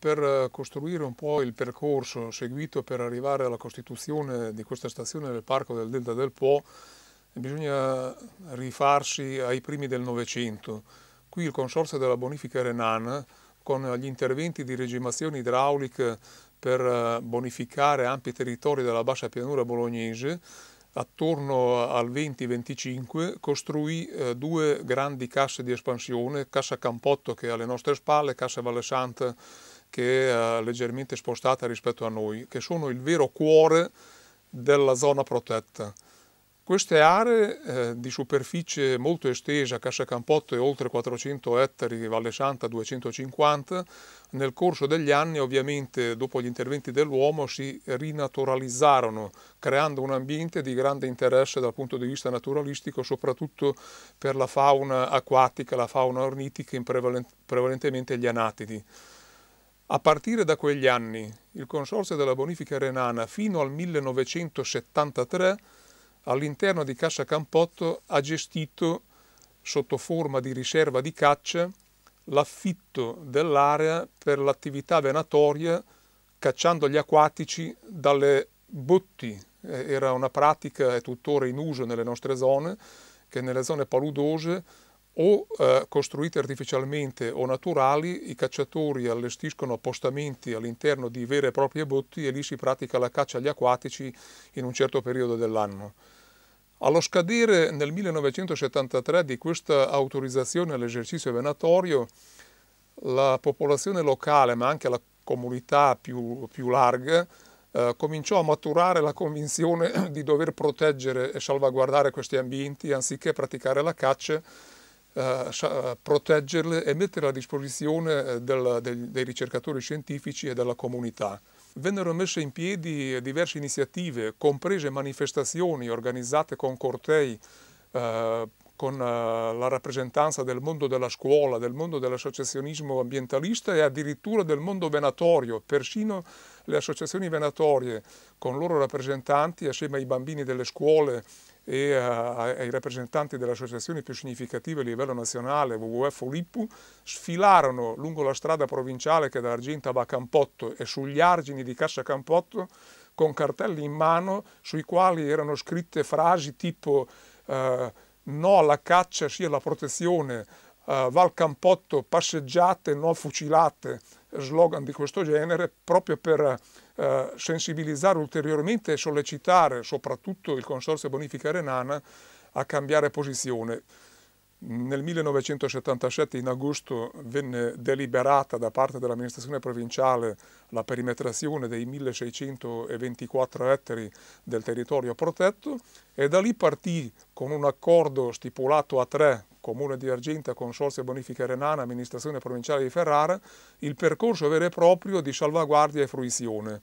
per eh, costruire un po' il percorso seguito per arrivare alla costituzione di questa stazione del Parco del Delta del Po bisogna rifarsi ai primi del Novecento. Qui il Consorzio della Bonifica Renan, con gli interventi di regimazione idraulica per eh, bonificare ampi territori della bassa pianura bolognese, attorno al 20-25 costruì eh, due grandi casse di espansione, Cassa Campotto che è alle nostre spalle, Cassa Valle Santa che è eh, leggermente spostata rispetto a noi, che sono il vero cuore della zona protetta. Queste aree eh, di superficie molto estesa, Cassa Campotto è oltre 400 ettari, Valle Santa 250, nel corso degli anni ovviamente dopo gli interventi dell'uomo si rinaturalizzarono creando un ambiente di grande interesse dal punto di vista naturalistico soprattutto per la fauna acquatica, la fauna ornitica, e prevalentemente gli anatidi. A partire da quegli anni, il Consorzio della Bonifica Renana fino al 1973 all'interno di Cassa Campotto ha gestito sotto forma di riserva di caccia l'affitto dell'area per l'attività venatoria cacciando gli acquatici dalle botti. Eh, era una pratica, è tuttora in uso nelle nostre zone, che nelle zone paludose o eh, costruite artificialmente o naturali, i cacciatori allestiscono appostamenti all'interno di vere e proprie botti e lì si pratica la caccia agli acquatici in un certo periodo dell'anno. Allo scadere nel 1973 di questa autorizzazione all'esercizio venatorio, la popolazione locale, ma anche la comunità più, più larga, eh, cominciò a maturare la convinzione di dover proteggere e salvaguardare questi ambienti anziché praticare la caccia eh, proteggerle e metterle a disposizione eh, del, del, dei ricercatori scientifici e della comunità. Vennero messe in piedi diverse iniziative, comprese manifestazioni organizzate con cortei eh, con eh, la rappresentanza del mondo della scuola, del mondo dell'associazionismo ambientalista e addirittura del mondo venatorio, persino le associazioni venatorie con loro rappresentanti assieme ai bambini delle scuole e eh, ai rappresentanti delle associazioni più significative a livello nazionale, WWF o sfilarono lungo la strada provinciale che da Argenta va a Campotto e sugli argini di Cassa Campotto con cartelli in mano sui quali erano scritte frasi tipo eh, no alla caccia, sì alla protezione, eh, va al Campotto, passeggiate, no fucilate, slogan di questo genere, proprio per eh, sensibilizzare ulteriormente e sollecitare soprattutto il Consorzio Bonifica Renana a cambiare posizione. Nel 1977 in agosto venne deliberata da parte dell'amministrazione provinciale la perimetrazione dei 1624 ettari del territorio protetto e da lì partì con un accordo stipulato a tre Comune di Argenta, Consorzio Bonifica Renana, Amministrazione Provinciale di Ferrara, il percorso vero e proprio di salvaguardia e fruizione.